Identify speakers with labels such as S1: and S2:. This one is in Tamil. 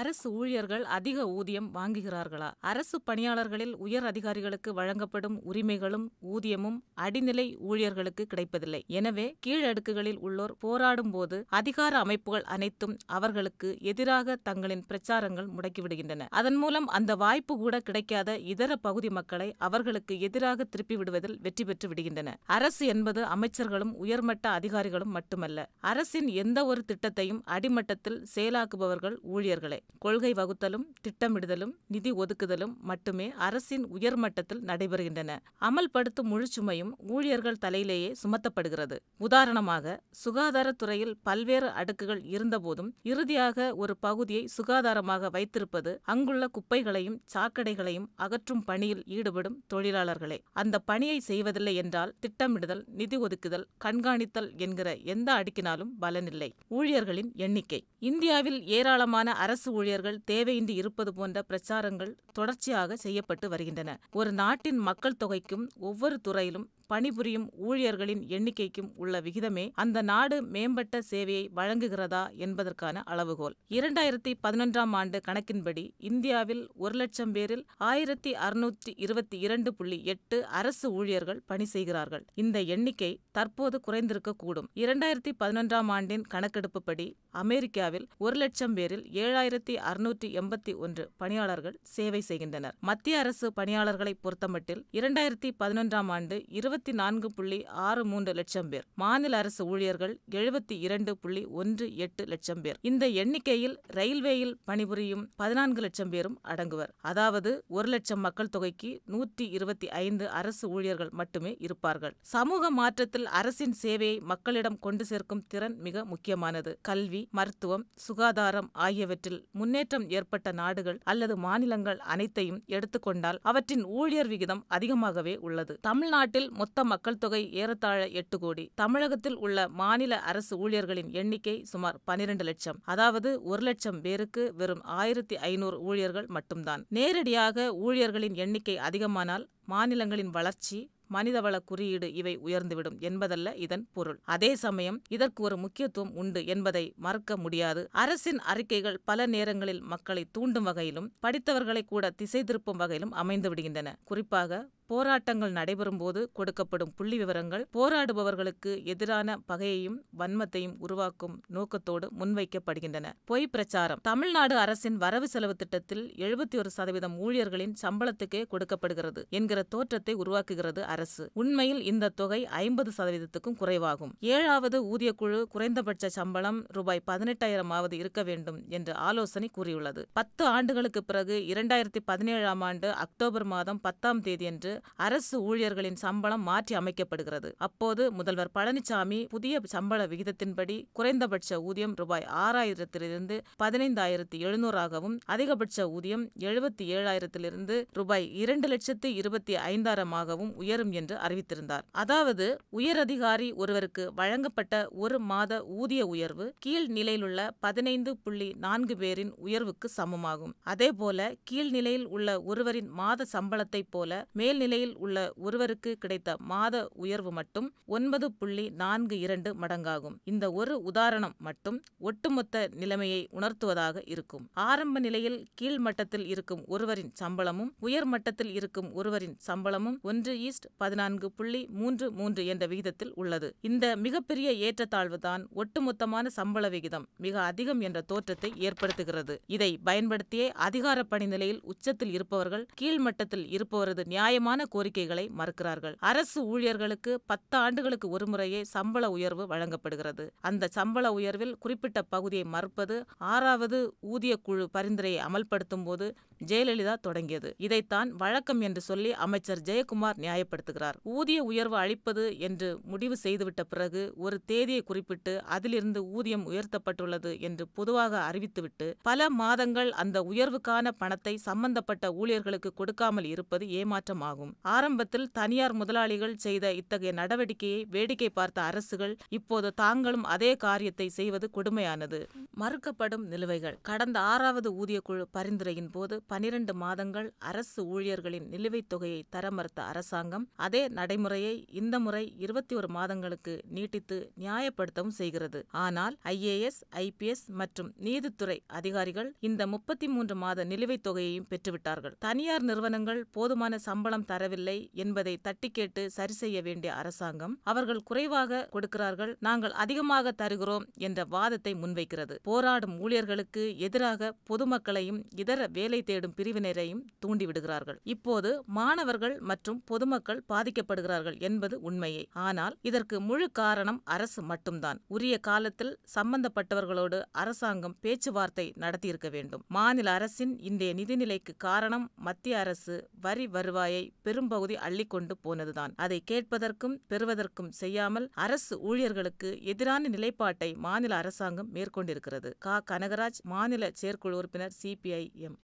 S1: அரசு ஊழியர்கள் அதிக ஊதியம் வாங்குகிறார்களா அரசு பணியாளர்களில் உயர் அதிகாரிகளுக்கு வழங்கப்படும் உரிமைகளும் ஊதியமும் அடிநிலை ஊழியர்களுக்கு கிடைப்பதில்லை எனவே கீழடுக்குகளில் உள்ளோர் போராடும் போது அதிகார அமைப்புகள் அனைத்தும் அவர்களுக்கு எதிராக தங்களின் பிரச்சாரங்கள் முடக்கிவிடுகின்றன அதன் மூலம் அந்த வாய்ப்பு கூட கிடைக்காத இதர பகுதி மக்களை அவர்களுக்கு எதிராக திருப்பி விடுவதில் வெற்றி பெற்று விடுகின்றன அரசு என்பது அமைச்சர்களும் உயர்மட்ட அதிகாரிகளும் மட்டுமல்ல அரசின் எந்த ஒரு திட்டத்தையும் அடிமட்டத்தில் செயலாக்குபவர்கள் ஊழியர்களே கொள்கை வகுத்தலும் திட்டமிடுதலும் நிதி ஒதுக்குதலும் மட்டுமே அரசின் உயர்மட்டத்தில் நடைபெறுகின்றன அமல்படுத்தும் முழுச்சுமையும் ஊழியர்கள் தலையிலேயே சுமத்தப்படுகிறது உதாரணமாக சுகாதாரத்துறையில் பல்வேறு அடுக்குகள் இருந்தபோதும் இறுதியாக ஒரு பகுதியை சுகாதாரமாக வைத்திருப்பது அங்குள்ள குப்பைகளையும் சாக்கடைகளையும் அகற்றும் பணியில் ஈடுபடும் தொழிலாளர்களே அந்த பணியை செய்வதில்லை என்றால் திட்டமிடுதல் நிதி ஒதுக்குதல் கண்காணித்தல் என்கிற எந்த அடுக்கினாலும் பலனில்லை ஊழியர்களின் எண்ணிக்கை இந்தியாவில் ஏராளமான அரசு ஊழியர்கள் தேவையின்றி இருப்பது போன்ற பிரச்சாரங்கள் தொடர்ச்சியாக செய்யப்பட்டு வருகின்றன ஒரு நாட்டின் மக்கள் தொகைக்கும் ஒவ்வொரு துறையிலும் பணிபுரியும் ஊழியர்களின் எண்ணிக்கைக்கும் உள்ள விகிதமே அந்த நாடு மேம்பட்ட சேவையை வழங்குகிறதா என்பதற்கான அளவுகோல் இரண்டாயிரத்தி பதினொன்றாம் ஆண்டு கணக்கின்படி இந்தியாவில் ஒரு லட்சம் பேரில் ஆயிரத்தி அறுநூற்றி இருபத்தி இரண்டு புள்ளி எட்டு அரசு ஊழியர்கள் பணி செய்கிறார்கள் இந்த எண்ணிக்கை தற்போது குறைந்திருக்கக்கூடும் இரண்டாயிரத்தி பதினொன்றாம் ஆண்டின் கணக்கெடுப்புப்படி அமெரிக்காவில் ஒரு லட்சம் பேரில் ஏழாயிரத்தி அறுநூற்றி எண்பத்தி ஒன்று பணியாளர்கள் சேவை செய்கின்றனர் மத்திய அரசு பணியாளர்களை பொறுத்தமட்டில் இரண்டாயிரத்தி பதினொன்றாம் ஆண்டு இருபது எழுபத்தி நான்கு புள்ளி ஆறு மூன்று லட்சம் பேர் மாநில அரசு ஊழியர்கள் எழுபத்தி இரண்டு புள்ளி ஒன்று எட்டு லட்சம் பேர் இந்த எண்ணிக்கையில் ரயில்வேயில் பணிபுரியும் பதினான்கு லட்சம் பேரும் அடங்குவர் அதாவது ஒரு லட்சம் மக்கள் தொகைக்கு நூற்றி இருபத்தி ஐந்து அரசு ஊழியர்கள் மட்டுமே இருப்பார்கள் சமூக மாற்றத்தில் அரசின் சேவையை மக்களிடம் கொண்டு சேர்க்கும் திறன் மிக முக்கியமானது கல்வி மருத்துவம் சுகாதாரம் ஆகியவற்றில் முன்னேற்றம் ஏற்பட்ட நாடுகள் அல்லது மாநிலங்கள் அனைத்தையும் எடுத்துக்கொண்டால் அவற்றின் ஊழியர் விகிதம் அதிகமாகவே உள்ளது தமிழ்நாட்டில் மொத்த மக்கள் தொகை ஏறத்தாழ எட்டு கோடி தமிழகத்தில் உள்ள மாநில அரசு ஊழியர்களின் எண்ணிக்கை சுமார் பனிரெண்டு லட்சம் அதாவது ஒரு லட்சம் பேருக்கு வெறும் ஆயிரத்தி ஐநூறு ஊழியர்கள் மட்டும்தான் நேரடியாக ஊழியர்களின் எண்ணிக்கை அதிகமானால் மாநிலங்களின் வளர்ச்சி மனிதவள குறியீடு இவை உயர்ந்துவிடும் என்பதல்ல இதன் பொருள் அதே சமயம் இதற்கு ஒரு முக்கியத்துவம் உண்டு என்பதை மறக்க முடியாது அரசின் அறிக்கைகள் பல நேரங்களில் மக்களை தூண்டும் வகையிலும் படித்தவர்களை கூட திசை திருப்பும் வகையிலும் அமைந்து விடுகின்றன குறிப்பாக போராட்டங்கள் நடைபெறும்போது கொடுக்கப்படும் புள்ளி விவரங்கள் போராடுபவர்களுக்கு எதிரான பகையையும் வன்மத்தையும் உருவாக்கும் நோக்கத்தோடு முன்வைக்கப்படுகின்றன பொய் பிரச்சாரம் தமிழ்நாடு அரசின் வரவு செலவு திட்டத்தில் எழுபத்தி ஒரு சதவீதம் ஊழியர்களின் சம்பளத்துக்கே கொடுக்கப்படுகிறது என்கிற தோற்றத்தை உருவாக்குகிறது அரசு உண்மையில் இந்த தொகை ஐம்பது சதவீதத்துக்கும் குறைவாகும் ஏழாவது ஊதியக்குழு குறைந்தபட்ச சம்பளம் ரூபாய் பதினெட்டாயிரமாவது இருக்க வேண்டும் என்று ஆலோசனை கூறியுள்ளது பத்து ஆண்டுகளுக்கு பிறகு இரண்டாயிரத்தி பதினேழாம் ஆண்டு அக்டோபர் மாதம் பத்தாம் தேதியன்று அரசு ஊழியர்களின் சம்பளம் மாற்றி அமைக்கப்படுகிறது அப்போது முதல்வர் பழனிசாமி புதிய சம்பள விகிதத்தின்படி குறைந்தபட்ச ஊதியம் ரூபாய் ஆறாயிரத்திலிருந்து பதினைந்தாயிரத்தி எழுநூறாகவும் அதிகபட்ச ஊதியம் எழுபத்தி ஏழாயிரத்திலிருந்து ரூபாய் இரண்டு லட்சத்து இருபத்தி ஐந்தாயிரமாகவும் உயரும் என்று அறிவித்திருந்தார் அதாவது உயரதிகாரி ஒருவருக்கு வழங்கப்பட்ட ஒரு மாத ஊதிய உயர்வு கீழ் நிலையிலுள்ள பதினைந்து புள்ளி நான்கு பேரின் உயர்வுக்கு சமமாகும் அதேபோல கீழ்நிலையில் உள்ள ஒருவரின் மாத சம்பளத்தைப் போல மேல் நிலையில் உள்ள ஒருவருக்கு கிடைத்த மாத உயர்வு மட்டும் ஒன்பது புள்ளி நான்கு இரண்டு மடங்காகும் இந்த ஒரு உதாரணம் மட்டும் ஒட்டுமொத்த நிலைமையை உணர்த்துவதாக இருக்கும் ஆரம்ப நிலையில் கீழ் மட்டத்தில் இருக்கும் ஒருவரின் சம்பளமும் உயர் மட்டத்தில் இருக்கும் ஒருவரின் சம்பளமும் ஒன்று ஈஸ்ட் பதினான்கு புள்ளி மூன்று மூன்று என்ற விகிதத்தில் உள்ளது இந்த மிகப்பெரிய ஏற்றத்தாழ்வு தான் ஒட்டுமொத்தமான சம்பள விகிதம் மிக அதிகம் என்ற தோற்றத்தை ஏற்படுத்துகிறது இதை பயன்படுத்தியே அதிகார பணிநிலையில் உச்சத்தில் இருப்பவர்கள் கீழ்மட்டத்தில் இருப்பவரது நியாயமான நியாயமான கோரிக்கைகளை மறுக்கிறார்கள் அரசு ஊழியர்களுக்கு பத்து ஆண்டுகளுக்கு ஒருமுறையே சம்பள உயர்வு வழங்கப்படுகிறது அந்த சம்பள உயர்வில் குறிப்பிட்ட பகுதியை மறுப்பது ஆறாவது ஊதிய குழு பரிந்துரையை அமல்படுத்தும் போது ஜெயலலிதா தொடங்கியது இதைத்தான் வழக்கம் என்று சொல்லி அமைச்சர் ஜெயக்குமார் நியாயப்படுத்துகிறார் ஊதிய உயர்வு அளிப்பது என்று முடிவு செய்துவிட்ட பிறகு ஒரு தேதியை குறிப்பிட்டு அதிலிருந்து ஊதியம் உயர்த்தப்பட்டுள்ளது என்று பொதுவாக அறிவித்துவிட்டு பல மாதங்கள் அந்த உயர்வுக்கான பணத்தை சம்பந்தப்பட்ட ஊழியர்களுக்கு கொடுக்காமல் இருப்பது ஏமாற்றமாகும் ஆகும் ஆரம்பத்தில் தனியார் முதலாளிகள் செய்த இத்தகைய நடவடிக்கையை வேடிக்கை பார்த்த அரசுகள் இப்போது தாங்களும் அதே காரியத்தை செய்வது கொடுமையானது மறுக்கப்படும் நிலுவைகள் கடந்த ஆறாவது ஊதிய குழு பரிந்துரையின் போது பனிரெண்டு மாதங்கள் அரசு ஊழியர்களின் நிலுவைத் தொகையை தர மறுத்த அரசாங்கம் அதே நடைமுறையை இந்த முறை இருபத்தி ஒரு மாதங்களுக்கு நீட்டித்து நியாயப்படுத்தவும் செய்கிறது ஆனால் ஐஏஎஸ் ஐபிஎஸ் மற்றும் நீதித்துறை அதிகாரிகள் இந்த முப்பத்தி மூன்று மாத நிலுவைத் தொகையையும் பெற்றுவிட்டார்கள் தனியார் நிறுவனங்கள் போதுமான சம்பளம் தரவில்லை என்பதை தட்டிக்கேட்டு சரி செய்ய வேண்டிய அரசாங்கம் அவர்கள் குறைவாக கொடுக்கிறார்கள் நாங்கள் அதிகமாக தருகிறோம் என்ற வாதத்தை முன்வைக்கிறது போராடும் ஊழியர்களுக்கு எதிராக பொதுமக்களையும் இதர வேலை தேடும் பிரிவினரையும் தூண்டிவிடுகிறார்கள் இப்போது மாணவர்கள் மற்றும் பொதுமக்கள் பாதிக்கப்படுகிறார்கள் என்பது உண்மையே ஆனால் இதற்கு முழு காரணம் அரசு மட்டும்தான் உரிய காலத்தில் சம்பந்தப்பட்டவர்களோடு அரசாங்கம் பேச்சுவார்த்தை நடத்தியிருக்க வேண்டும் மாநில அரசின் இன்றைய நிதிநிலைக்கு காரணம் மத்திய அரசு வரி வருவாயை பெரும்பகுதி அள்ளி கொண்டு போனதுதான் அதை கேட்பதற்கும் பெறுவதற்கும் செய்யாமல் அரசு ஊழியர்களுக்கு எதிரான நிலைப்பாட்டை மாநில அரசாங்கம் மேற்கொண்டிருக்கிறது கா கனகராஜ் மாநில செயற்குழு உறுப்பினர் சிபிஐஎம்